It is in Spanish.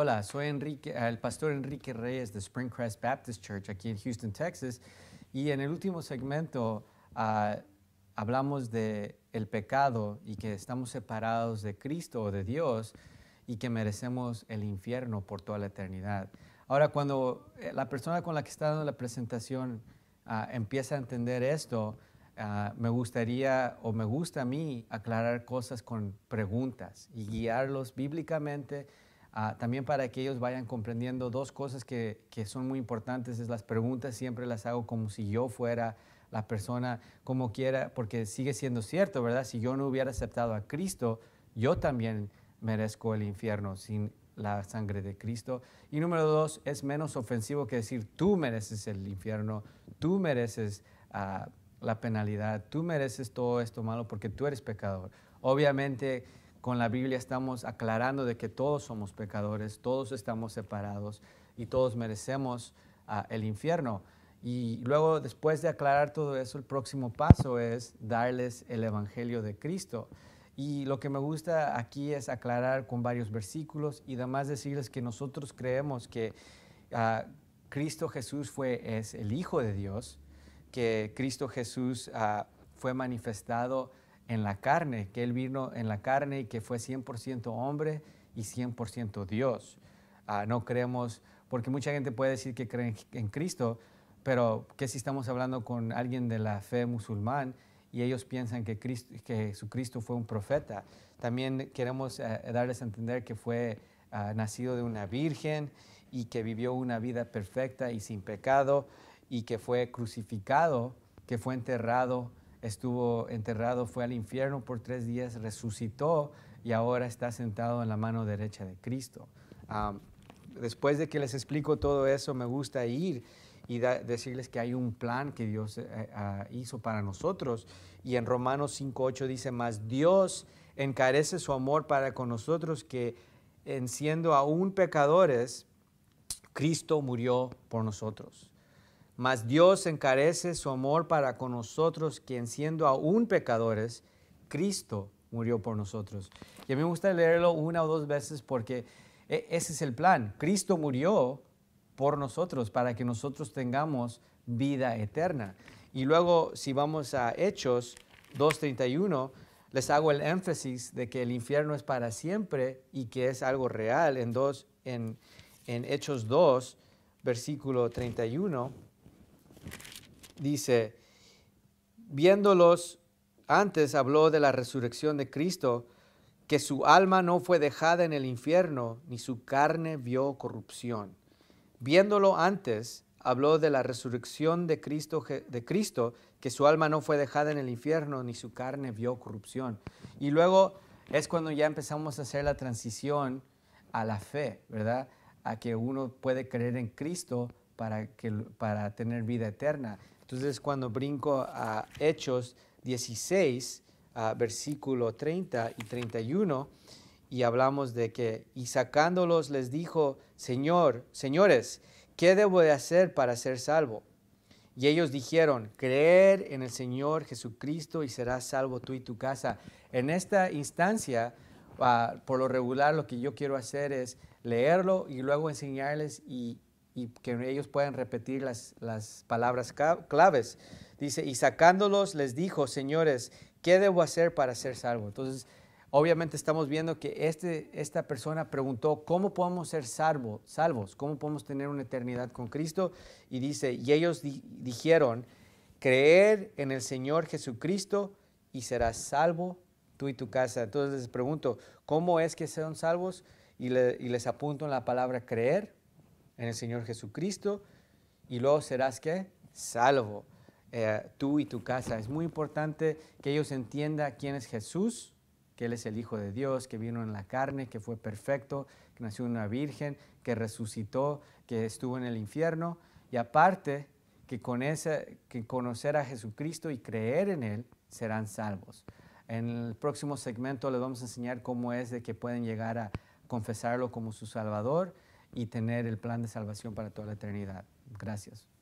Hola, soy Enrique, el pastor Enrique Reyes de Springcrest Baptist Church aquí en Houston, Texas. Y en el último segmento ah, hablamos de el pecado y que estamos separados de Cristo o de Dios y que merecemos el infierno por toda la eternidad. Ahora, cuando eh, la persona con la que está dando la presentación ah, empieza a entender esto, ah, me gustaría o me gusta a mí aclarar cosas con preguntas y guiarlos bíblicamente Ah, también para que ellos vayan comprendiendo dos cosas que, son muy importantes es las preguntas, siempre las hago como si yo fuera la persona como quiera, porque sigue siendo cierto, ¿verdad? Si yo no hubiera aceptado a Cristo, yo también merezco el infierno sin la sangre de Cristo. Y número dos, es menos ofensivo que decir, tú mereces el infierno, tú mereces ah, la penalidad, tú mereces todo esto malo porque tú eres pecador. Obviamente, con la Biblia estamos aclarando de que todos somos pecadores, todos estamos separados y todos merecemos ah, el infierno. Y luego, después de aclarar todo eso, el próximo paso es darles el Evangelio de Cristo. Y lo que me gusta aquí es aclarar con varios versículos y además decirles que nosotros creemos que ah, Cristo Jesús fue, es el Hijo de Dios, que Cristo Jesús ah, fue manifestado en la carne, que Él vino en la carne y que fue 100% hombre y 100% Dios. Ah, no creemos, porque mucha gente puede decir que cree en Cristo, pero ¿qué si estamos hablando con alguien de la fe musulmán y ellos piensan que, Cristo, que Jesucristo fue un profeta? También queremos eh, darles a entender que fue ah, nacido de una virgen y que vivió una vida perfecta y sin pecado y que fue crucificado, que fue enterrado estuvo enterrado, fue al infierno por tres días, resucitó y ahora está sentado en la mano derecha de Cristo. después de que les explico todo eso, me gusta ir y decirles que hay un plan que Dios eh, eh, ah, hizo para nosotros. Y en Romanos 5.8 dice, más Dios encarece su amor para con nosotros que en siendo aún pecadores, Cristo murió por nosotros. Mas Dios encarece su amor para con nosotros, quien siendo aún pecadores, Cristo murió por nosotros. Y a mí me gusta leerlo una o dos veces porque e, ese es el plan. Cristo murió por nosotros para que nosotros tengamos vida eterna. Y luego, si vamos a Hechos 2.31, les hago el énfasis de que el infierno es para siempre y que es algo real en, dos, en, en Hechos 2, versículo 31 dice, viéndolos, antes habló de la resurrección de Cristo, que su alma no fue dejada en el infierno, ni su carne vio corrupción. Viéndolo antes, habló de la resurrección de Cristo, de Cristo, que su alma no fue dejada en el infierno, ni su carne vio corrupción. Y luego es cuando ya empezamos a hacer la transición a la fe, ¿verdad? A que uno puede creer en Cristo para tener vida eterna. Entonces, cuando brinco a Hechos 16, versículo 30 y 31, y hablamos de que, y sacándolos les dijo, Señor, señores, ¿qué debo de hacer para ser salvo? Y ellos dijeron, creer en el Señor Jesucristo y serás salvo tú y tu casa. En esta instancia, ah, por lo regular, lo que yo quiero hacer es leerlo y luego enseñarles y y que ellos puedan repetir las, palabras claves. Dice, y sacándolos les dijo, señores, ¿qué debo hacer para ser salvo? Entonces, obviamente estamos viendo que este, esta persona preguntó, ¿cómo podemos ser salvo, salvos? ¿Cómo podemos tener una eternidad con Cristo? Y dice, y ellos dijeron, creer en el Señor Jesucristo y serás salvo tú y tu casa. Entonces les pregunto, ¿cómo es que sean salvos? Y, y les apunto en la palabra creer en el Señor Jesucristo y luego serás que salvo eh, tú y tu casa. Es muy importante que ellos entiendan quién es Jesús, que Él es el Hijo de Dios, que vino en la carne, que fue perfecto, que nació en una virgen, que resucitó, que estuvo en el infierno. Y aparte, que con ese, que conocer a Jesucristo y creer en Él serán salvos. En el próximo segmento les vamos a enseñar cómo es de que pueden llegar a confesarlo como su Salvador y tener el plan de salvación para toda la eternidad. Gracias.